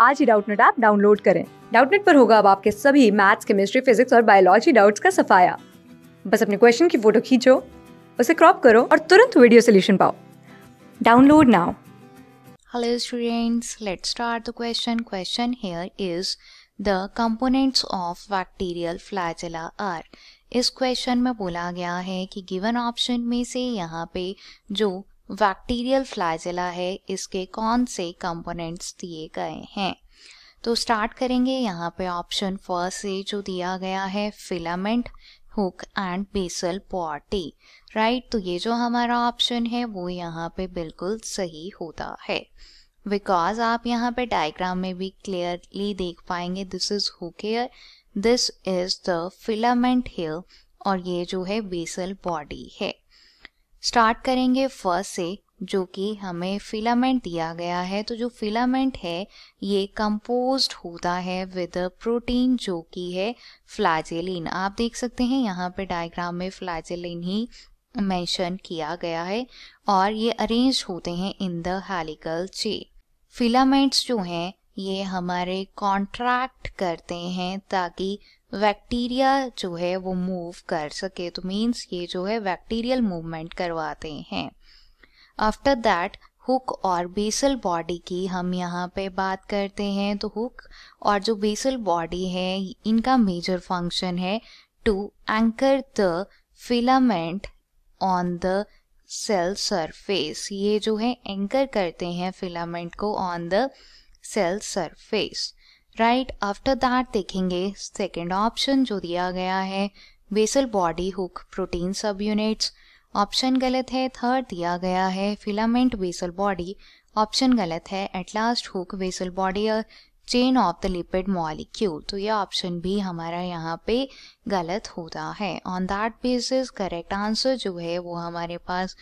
आज ही Doubtnut app download करें डाउटनेट पर होगा अब आपके सभी मैथ्स केमिस्ट्री फिजिक्स और बायोलॉजी डाउट्स का सफाया बस अपने क्वेश्चन की फोटो खींचो उसे क्रॉप करो और तुरंत वीडियो सोल्यूशन पाओ download now hello students let's start the question question here is the components of bacterial flagella are इस क्वेश्चन में बोला गया है कि गिवन ऑप्शन में से यहाँ पे जो बैक्टीरियल फ्लाइजिला है इसके कौन से कंपोनेंट्स दिए गए हैं तो स्टार्ट करेंगे यहाँ पे ऑप्शन फर्स्ट से जो दिया गया है filament hook and basal body right तो ये जो हमारा ऑप्शन है वो यहाँ पे बिल्कुल सही होता है बिकॉज आप यहाँ पे डायग्राम में भी क्लियरली देख पाएंगे this is hook here this is the filament here और ये जो है बेसल बॉडी है स्टार्ट करेंगे फर्स्ट से जो कि हमें फिलामेंट दिया गया है तो जो फिलामेंट है ये कंपोज्ड होता है विद प्रोटीन जो कि है फ्लाजेलिन आप देख सकते हैं यहाँ पे डायग्राम में फ्लाजेलिन ही मेंशन किया गया है और ये अरेंज होते हैं in the helical chain filaments जो हैं ये हमारे कॉन्ट्रैक्ट करते हैं ताकि बैक्टीरिया जो है वो मूव कर सके तो मीन्स ये जो है बैक्टीरियल मूवमेंट करवाते हैं आफ्टर दैट हुक और बेसल बॉडी की हम यहाँ पे बात करते हैं तो हुक और जो बेसल बॉडी है इनका मेजर फंक्शन है to anchor the filament on the cell surface ये जो है एंकर करते हैं फिलामेंट को on the cell surface right after that देखेंगे सेकेंड ऑप्शन जो दिया गया है basal body hook protein subunits option गलत है थर्ड दिया गया है फिलामेंट बेसल बॉडी ऑप्शन गलत है at last hook basal body chain of the lipid molecule तो ये ऑप्शन भी हमारा यहाँ पे गलत होता है on that basis correct answer जो है वो हमारे पास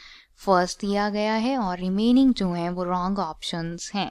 फर्स्ट दिया गया है और रिमेनिंग जो है वो रॉन्ग ऑप्शंस हैं